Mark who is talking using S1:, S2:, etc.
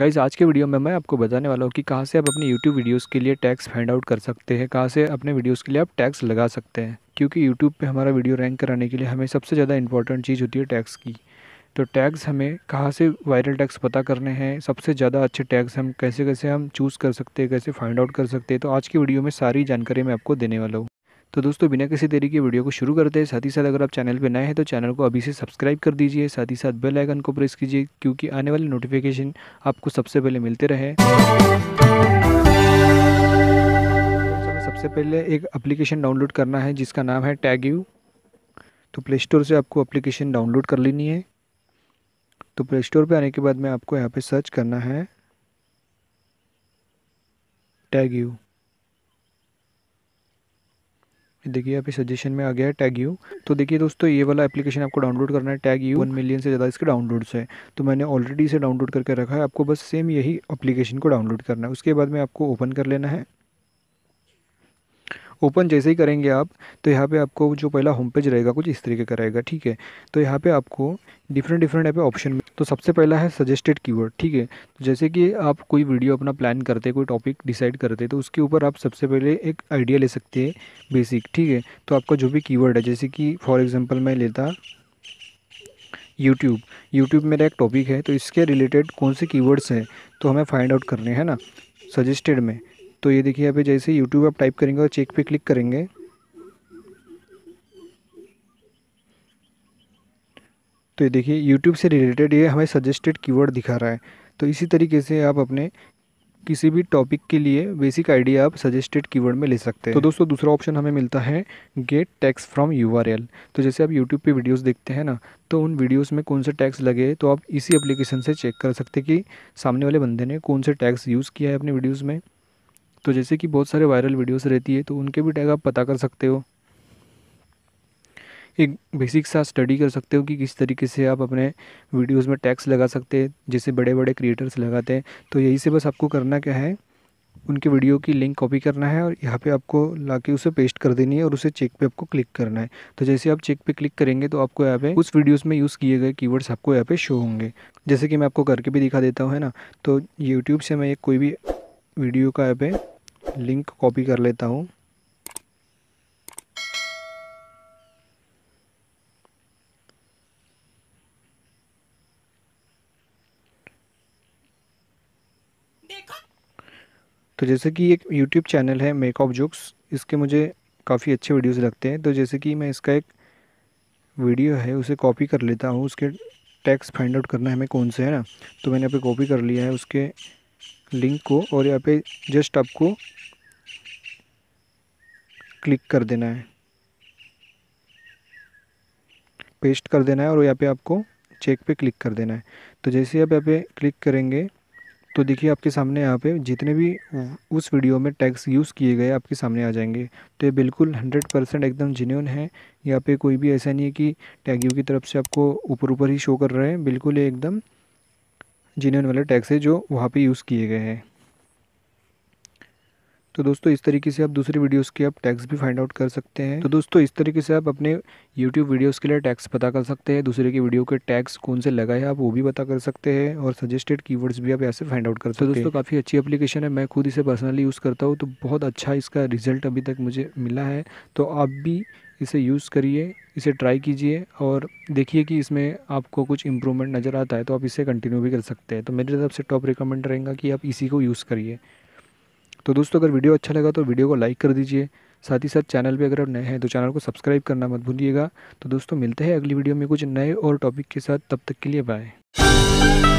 S1: guys आज के video में मैं आपको बताने वाला हूँ कि कहाँ से आप अपनी यूट्यूब वीडियोस के लिए टैक्स फाइंड आउट कर सकते हैं कहाँ से अपने वीडियोस के लिए आप टैक्स लगा सकते हैं क्योंकि यूट्यूब पे हमारा वीडियो रैंक कराने के लिए हमें सबसे ज़्यादा इंपॉर्टेंट चीज़ होती है टैक्स की तो टैक्स हमें कहाँ से वायरल टैक्स पता करने हैं सबसे ज़्यादा अच्छे टैक्स हम कैसे कैसे हम चूज़ कर सकते हैं कैसे फाइंड आउट कर सकते हैं तो आज की वीडियो में सारी जानकारी मैं आपको देने वाला हूँ तो दोस्तों बिना किसी देरी के वीडियो को शुरू करते हैं साथ ही साथ अगर आप चैनल पर नए हैं तो चैनल को अभी से सब्सक्राइब कर दीजिए साथ ही साथ बेल आइकन को प्रेस कीजिए क्योंकि आने वाले नोटिफिकेशन आपको सबसे पहले मिलते रहे सबसे पहले एक एप्लीकेशन डाउनलोड करना है जिसका नाम है टैग यू तो प्ले स्टोर से आपको एप्लीकेशन डाउनलोड कर लेनी है तो प्ले स्टोर पर आने के बाद में आपको यहाँ पर सर्च करना है टैग यू देखिए यहाँ पे सजेशन में आ गया है टैग यू तो देखिए दोस्तों ये वाला एप्लीकेशन आपको डाउनलोड करना है टैग यू वन मिलियन से ज़्यादा इसके डाउनलोड्स है तो मैंने ऑलरेडी इसे डाउनलोड करके रखा है आपको बस सेम यही एप्लीकेशन को डाउनलोड करना है उसके बाद में आपको ओपन कर लेना है ओपन जैसे ही करेंगे आप तो यहाँ पे आपको जो पहला होम पेज रहेगा कुछ इस तरीके का रहेगा ठीक है तो यहाँ पे आपको डिफरेंट डिफरेंट यहाँ पे ऑप्शन में तो सबसे पहला है सजेस्टेड कीवर्ड ठीक है तो जैसे कि आप कोई वीडियो अपना प्लान करते कोई टॉपिक डिसाइड करते तो उसके ऊपर आप सबसे पहले एक आइडिया ले सकते हैं बेसिक ठीक है तो आपका जो भी कीवर्ड है जैसे कि फॉर एग्जाम्पल मैं लेता यूट्यूब यूट्यूब मेरा एक टॉपिक है तो इसके रिलेटेड कौन से कीवर्ड्स हैं तो हमें फाइंड आउट करने हैं ना सजेस्टेड में तो ये देखिए पे जैसे यूट्यूब आप टाइप करेंगे और चेक पे क्लिक करेंगे तो ये देखिए यूट्यूब से रिलेटेड ये हमें सजेस्टेड कीवर्ड दिखा रहा है तो इसी तरीके से आप अपने किसी भी टॉपिक के लिए बेसिक आइडिया आप सजेस्टेड कीवर्ड में ले सकते हैं तो दोस्तों दूसरा ऑप्शन हमें मिलता है गेट टैक्स फ्रॉम यूआरएल तो जैसे आप यूट्यूब पे वीडियोस देखते हैं ना तो उन वीडियोस में कौन से टैक्स लगे तो आप इसी एप्लीकेशन से चेक कर सकते कि सामने वाले बंदे ने कौन से टैक्स यूज़ किया है अपने वीडियोज़ में तो जैसे कि बहुत सारे वायरल वीडियोस रहती है तो उनके भी टैग आप पता कर सकते हो एक बेसिक सा स्टडी कर सकते हो कि किस तरीके से आप अपने वीडियोस में टैक्स लगा सकते हैं जैसे बड़े बड़े क्रिएटर्स लगाते हैं तो यही से बस आपको करना क्या है उनके वीडियो की लिंक कॉपी करना है और यहाँ पे आपको लाके उसे पेस्ट कर देनी है और उसे चेक पे आपको क्लिक करना है तो जैसे आप चेक पे क्लिक करेंगे तो आपको यहाँ पे उस वीडियोस में यूज़ किए गए कीवर्ड्स आपको यहाँ पे शो होंगे जैसे कि मैं आपको करके भी दिखा देता हूँ है ना तो यूट्यूब से मैं एक कोई भी वीडियो का यहाँ पर लिंक कॉपी कर लेता हूँ तो जैसे कि एक YouTube चैनल है मेक ऑफ जोक्स इसके मुझे काफ़ी अच्छे वीडियोस लगते हैं तो जैसे कि मैं इसका एक वीडियो है उसे कॉपी कर लेता हूँ उसके टैक्स फाइंड आउट करना है हमें कौन से है ना तो मैंने यहाँ पे कॉपी कर लिया है उसके लिंक को और यहाँ पे जस्ट आपको क्लिक कर देना है पेस्ट कर देना है और यहाँ पे आपको चेक पे क्लिक कर देना है तो जैसे आप यहाँ पे क्लिक करेंगे तो देखिए आपके सामने यहाँ पे जितने भी उस वीडियो में टैग्स यूज़ किए गए आपके सामने आ जाएंगे तो ये बिल्कुल हंड्रेड परसेंट एकदम जेन्यून है यहाँ पे कोई भी ऐसा नहीं है कि टैगियो की तरफ से आपको ऊपर ऊपर ही शो कर रहे हैं बिल्कुल ये एकदम जेन्यून वाले टैग्स है जो वहाँ पर यूज़ किए गए हैं तो दोस्तों इस तरीके से आप दूसरी वीडियोस के आप टैक्स भी फाइंड आउट कर सकते हैं तो दोस्तों इस तरीके से आप अपने यूट्यूब वीडियोस के लिए टैक्स पता कर सकते हैं दूसरे की वीडियो के टैक्स कौन से लगा है आप वो भी पता कर सकते हैं और सजेस्टेड कीवर्ड्स भी आप ऐसे फाइंड आउट कर तो सकते हैं तो दोस्तों काफ़ी अच्छी अपलीकेशन है मैं खुद इसे पर्सनली यूज़ करता हूँ तो बहुत अच्छा इसका रिजल्ट अभी तक मुझे मिला है तो आप भी इसे यूज़ करिए इसे ट्राई कीजिए और देखिए कि इसमें आपको कुछ इम्प्रूवमेंट नज़र आता है तो आप इसे कंटिन्यू भी कर सकते हैं तो मेरी तरफ से टॉप रिकमेंड रहेगा कि आप इसी को यूज़ करिए तो दोस्तों अगर वीडियो अच्छा लगा तो वीडियो को लाइक कर दीजिए साथ ही साथ चैनल पे अगर आप नए हैं तो चैनल को सब्सक्राइब करना मत भूलिएगा तो दोस्तों मिलते हैं अगली वीडियो में कुछ नए और टॉपिक के साथ तब तक के लिए बाय